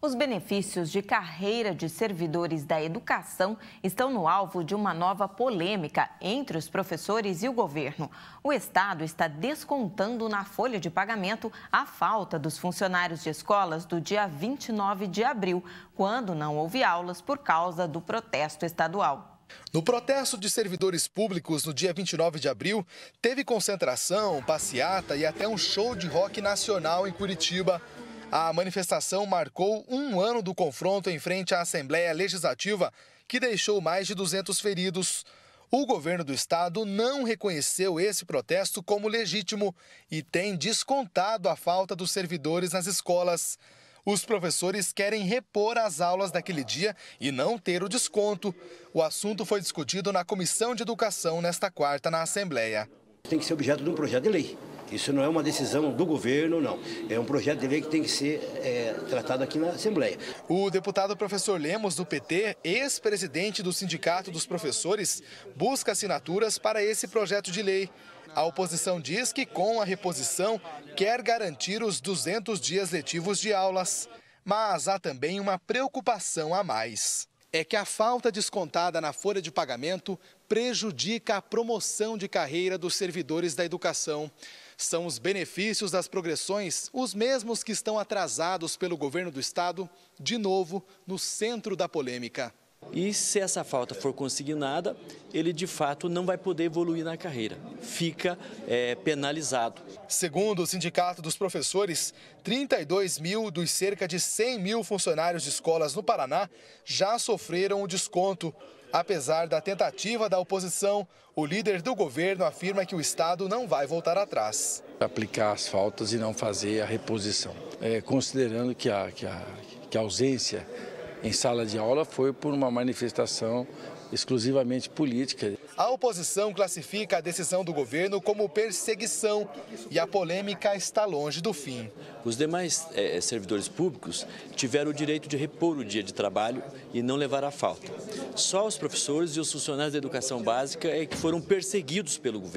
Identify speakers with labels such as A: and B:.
A: Os benefícios de carreira de servidores da educação estão no alvo de uma nova polêmica entre os professores e o governo. O Estado está descontando na folha de pagamento a falta dos funcionários de escolas do dia 29 de abril, quando não houve aulas por causa do protesto estadual.
B: No protesto de servidores públicos no dia 29 de abril, teve concentração, passeata e até um show de rock nacional em Curitiba. A manifestação marcou um ano do confronto em frente à Assembleia Legislativa, que deixou mais de 200 feridos. O governo do estado não reconheceu esse protesto como legítimo e tem descontado a falta dos servidores nas escolas. Os professores querem repor as aulas daquele dia e não ter o desconto. O assunto foi discutido na Comissão de Educação nesta quarta na Assembleia. Tem que ser objeto de um projeto de lei. Isso não é uma decisão do governo, não. É um projeto de lei que tem que ser é, tratado aqui na Assembleia. O deputado professor Lemos, do PT, ex-presidente do Sindicato dos Professores, busca assinaturas para esse projeto de lei. A oposição diz que, com a reposição, quer garantir os 200 dias letivos de aulas. Mas há também uma preocupação a mais é que a falta descontada na folha de pagamento prejudica a promoção de carreira dos servidores da educação. São os benefícios das progressões os mesmos que estão atrasados pelo governo do estado, de novo no centro da polêmica. E se essa falta for consignada, ele de fato não vai poder evoluir na carreira, fica é, penalizado. Segundo o Sindicato dos Professores, 32 mil dos cerca de 100 mil funcionários de escolas no Paraná já sofreram o desconto. Apesar da tentativa da oposição, o líder do governo afirma que o Estado não
A: vai voltar atrás. Aplicar as faltas e não fazer a reposição, é, considerando que a, que a, que a ausência em sala de aula foi por uma manifestação exclusivamente política.
B: A oposição classifica a decisão do governo como perseguição e a polêmica está longe do fim.
A: Os demais é, servidores
B: públicos tiveram o direito de repor o dia de trabalho e não levar à falta. Só os professores e os funcionários da educação básica é que foram perseguidos pelo governo.